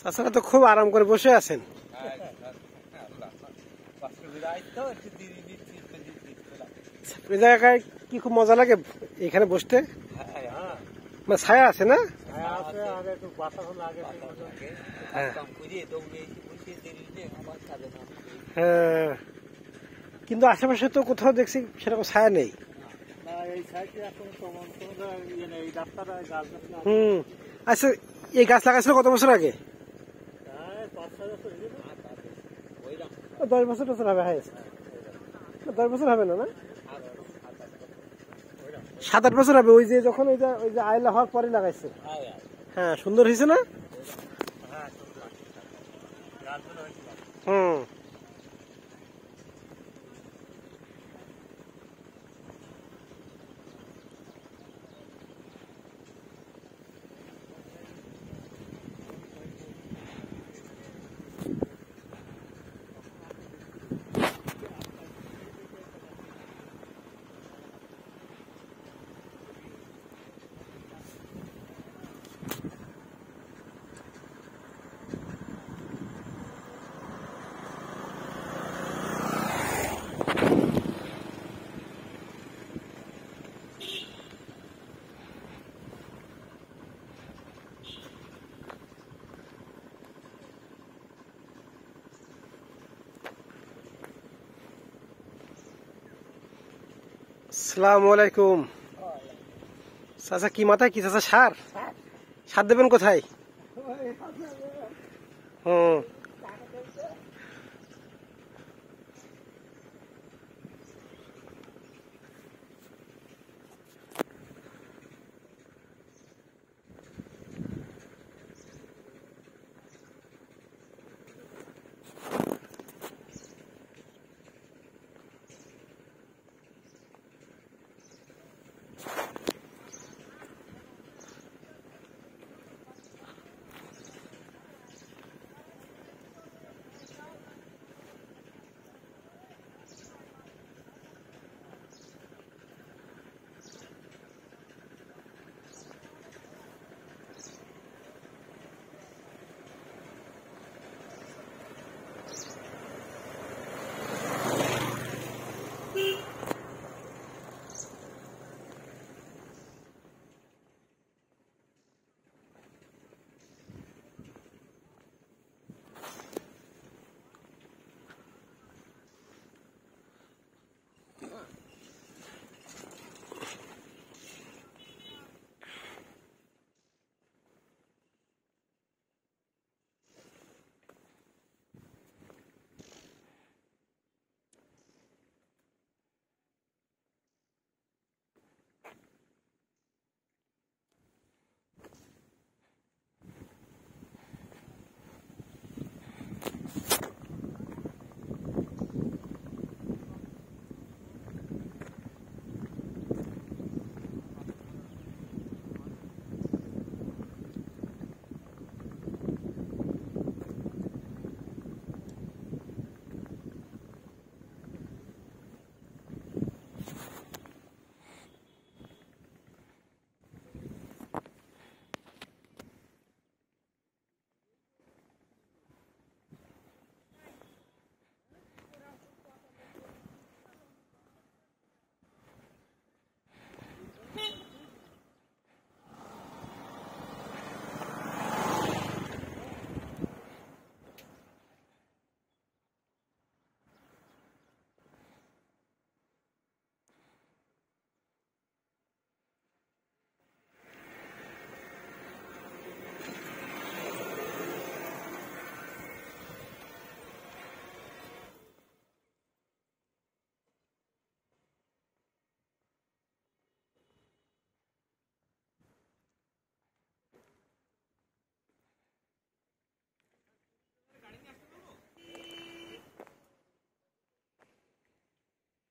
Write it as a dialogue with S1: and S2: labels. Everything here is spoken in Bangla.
S1: চাচারা তো খুব আরাম করে বসে আছেন হ্যাঁ, এই জায়গায় কি খুব মজা লাগে এখানে বসতে মানে ছায়া আছে না হ্যাঁ।, হ্যাঁ কিন্তু আশেপাশে তো কোথাও দেখছি সেরকম ছায়া নেই ইয়ে হুম আচ্ছা এই গাছ লাগাইছিল কত বছর আগে দশ বছর টছর হবে হাইয়েস্ট দশ বছর হবে না না সাত আট বছর হবে ওই যে যখন ওই যে ওই যে আয়লা হওয়ার পরে লাগাইছে হ্যাঁ সুন্দর হয়েছে না হুম সালাম আলাইকুম চাচা কি মাথায় কি চাচা সার সার দেবেন কোথায় হুম